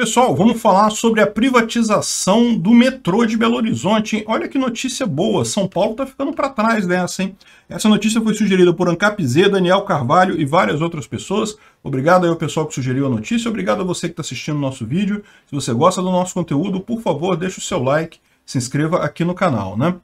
Pessoal, vamos falar sobre a privatização do metrô de Belo Horizonte. Hein? Olha que notícia boa, São Paulo está ficando para trás dessa, hein? Essa notícia foi sugerida por Ancap Z, Daniel Carvalho e várias outras pessoas. Obrigado aí ao pessoal que sugeriu a notícia, obrigado a você que está assistindo o nosso vídeo. Se você gosta do nosso conteúdo, por favor, deixe o seu like, se inscreva aqui no canal, né?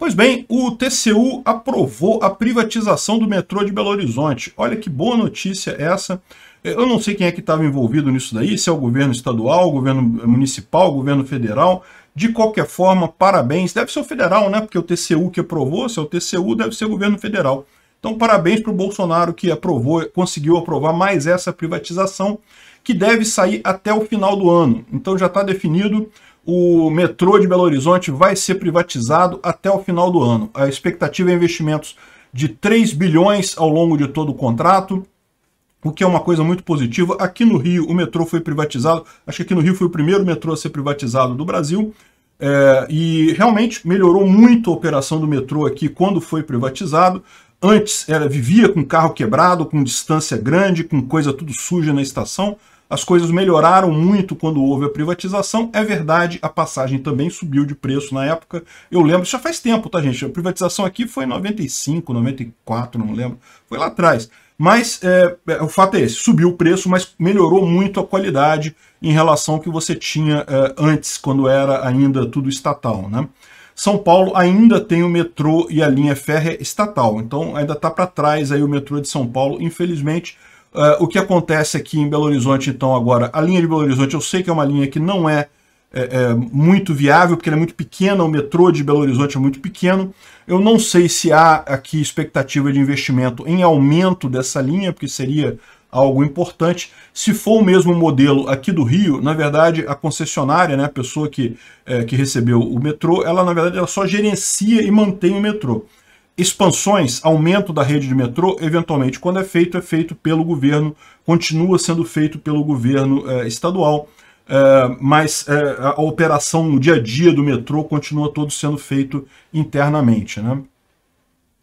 Pois bem, o TCU aprovou a privatização do metrô de Belo Horizonte. Olha que boa notícia essa. Eu não sei quem é que estava envolvido nisso daí, se é o governo estadual, o governo municipal, o governo federal. De qualquer forma, parabéns. Deve ser o federal, né? Porque o TCU que aprovou, se é o TCU, deve ser o governo federal. Então, parabéns para o Bolsonaro que aprovou, conseguiu aprovar mais essa privatização, que deve sair até o final do ano. Então, já está definido o metrô de Belo Horizonte vai ser privatizado até o final do ano. A expectativa é investimentos de 3 bilhões ao longo de todo o contrato, o que é uma coisa muito positiva. Aqui no Rio, o metrô foi privatizado. Acho que aqui no Rio foi o primeiro metrô a ser privatizado do Brasil. É, e realmente melhorou muito a operação do metrô aqui quando foi privatizado. Antes era, vivia com carro quebrado, com distância grande, com coisa tudo suja na estação. As coisas melhoraram muito quando houve a privatização. É verdade, a passagem também subiu de preço na época. Eu lembro, isso já faz tempo, tá, gente? A privatização aqui foi em 95, 94, não lembro. Foi lá atrás. Mas é, é, o fato é esse, subiu o preço, mas melhorou muito a qualidade em relação ao que você tinha é, antes, quando era ainda tudo estatal. Né? São Paulo ainda tem o metrô e a linha férrea estatal, então ainda está para trás aí o metrô de São Paulo, infelizmente, Uh, o que acontece aqui em Belo Horizonte, então, agora, a linha de Belo Horizonte, eu sei que é uma linha que não é, é, é, muito viável, porque ela é muito pequena, o metrô de Belo Horizonte é muito pequeno. Eu não sei se há aqui expectativa de investimento em aumento dessa linha, porque seria algo importante. Se for o mesmo modelo aqui do Rio, na verdade, a concessionária, né, a pessoa que, é, que recebeu o metrô, ela, na verdade, ela só gerencia e mantém o metrô. Expansões, aumento da rede de metrô, eventualmente, quando é feito, é feito pelo governo, continua sendo feito pelo governo é, estadual, é, mas é, a operação no dia a dia do metrô continua todo sendo feito internamente. Né?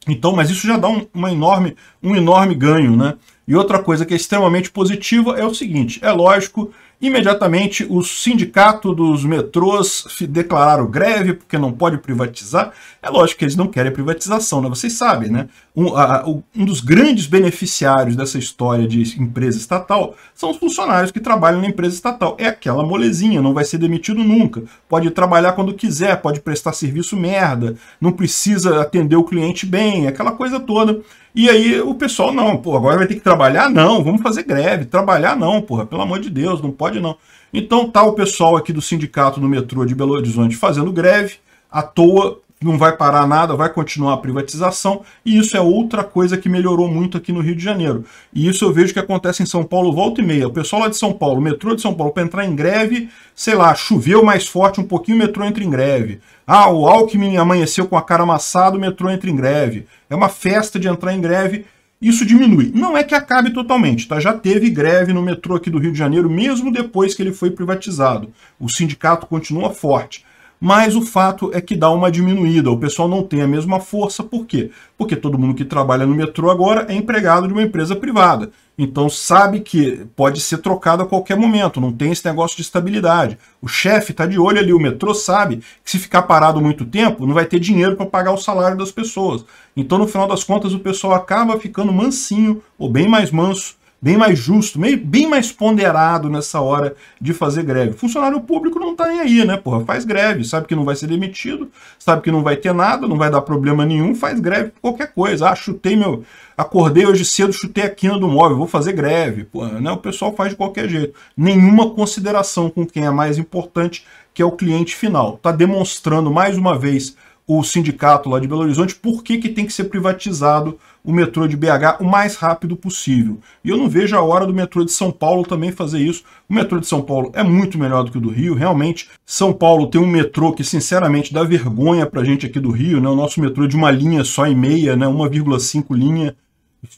Então, mas isso já dá um, uma enorme, um enorme ganho. Né? E outra coisa que é extremamente positiva é o seguinte, é lógico Imediatamente, o sindicato dos metrôs declararam greve porque não pode privatizar. É lógico que eles não querem privatização, né? vocês sabem, né? Um, a, um dos grandes beneficiários dessa história de empresa estatal são os funcionários que trabalham na empresa estatal. É aquela molezinha, não vai ser demitido nunca. Pode trabalhar quando quiser, pode prestar serviço merda, não precisa atender o cliente bem, aquela coisa toda. E aí o pessoal, não, pô, agora vai ter que trabalhar? Não, vamos fazer greve. Trabalhar não, porra, pelo amor de Deus, não pode não. Então tá o pessoal aqui do sindicato do metrô de Belo Horizonte fazendo greve, à toa não vai parar nada, vai continuar a privatização, e isso é outra coisa que melhorou muito aqui no Rio de Janeiro. E isso eu vejo que acontece em São Paulo volta e meia. O pessoal lá de São Paulo, o metrô de São Paulo, para entrar em greve, sei lá, choveu mais forte um pouquinho, o metrô entra em greve. Ah, o Alckmin amanheceu com a cara amassada, o metrô entra em greve. É uma festa de entrar em greve, isso diminui. Não é que acabe totalmente, tá? Já teve greve no metrô aqui do Rio de Janeiro, mesmo depois que ele foi privatizado. O sindicato continua forte mas o fato é que dá uma diminuída. O pessoal não tem a mesma força, por quê? Porque todo mundo que trabalha no metrô agora é empregado de uma empresa privada. Então sabe que pode ser trocado a qualquer momento, não tem esse negócio de estabilidade. O chefe está de olho ali, o metrô sabe que se ficar parado muito tempo, não vai ter dinheiro para pagar o salário das pessoas. Então, no final das contas, o pessoal acaba ficando mansinho ou bem mais manso bem mais justo, bem mais ponderado nessa hora de fazer greve. Funcionário público não tá nem aí, né, porra? Faz greve, sabe que não vai ser demitido, sabe que não vai ter nada, não vai dar problema nenhum, faz greve por qualquer coisa. Ah, chutei meu. Acordei hoje cedo, chutei a quina do móvel, vou fazer greve. Porra, né? O pessoal faz de qualquer jeito. Nenhuma consideração com quem é mais importante, que é o cliente final. Tá demonstrando mais uma vez o sindicato lá de Belo Horizonte por que, que tem que ser privatizado o metrô de BH o mais rápido possível. E eu não vejo a hora do metrô de São Paulo também fazer isso. O metrô de São Paulo é muito melhor do que o do Rio, realmente. São Paulo tem um metrô que, sinceramente, dá vergonha pra gente aqui do Rio, né? O nosso metrô é de uma linha só e meia, né? 1,5 linha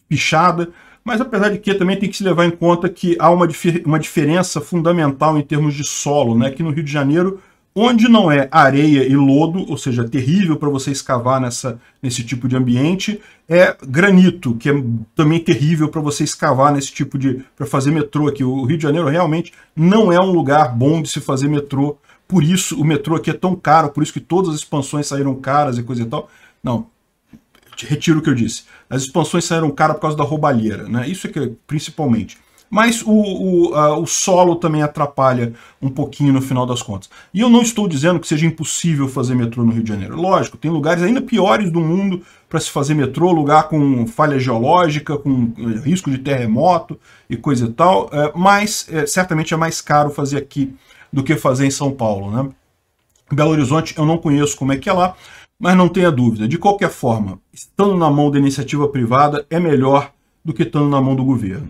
pichada. Mas apesar de que também tem que se levar em conta que há uma, dif uma diferença fundamental em termos de solo, né? Que no Rio de Janeiro Onde não é areia e lodo, ou seja, terrível para você escavar nessa, nesse tipo de ambiente, é granito, que é também terrível para você escavar nesse tipo de. para fazer metrô aqui. O Rio de Janeiro realmente não é um lugar bom de se fazer metrô. Por isso o metrô aqui é tão caro, por isso que todas as expansões saíram caras e coisa e tal. Não, retiro o que eu disse. As expansões saíram caras por causa da roubalheira, né? Isso é que é, principalmente mas o, o, a, o solo também atrapalha um pouquinho no final das contas. E eu não estou dizendo que seja impossível fazer metrô no Rio de Janeiro. Lógico, tem lugares ainda piores do mundo para se fazer metrô, lugar com falha geológica, com eh, risco de terremoto e coisa e tal, eh, mas é, certamente é mais caro fazer aqui do que fazer em São Paulo, né? Belo Horizonte eu não conheço como é que é lá, mas não tenha dúvida. De qualquer forma, estando na mão da iniciativa privada é melhor do que estando na mão do governo.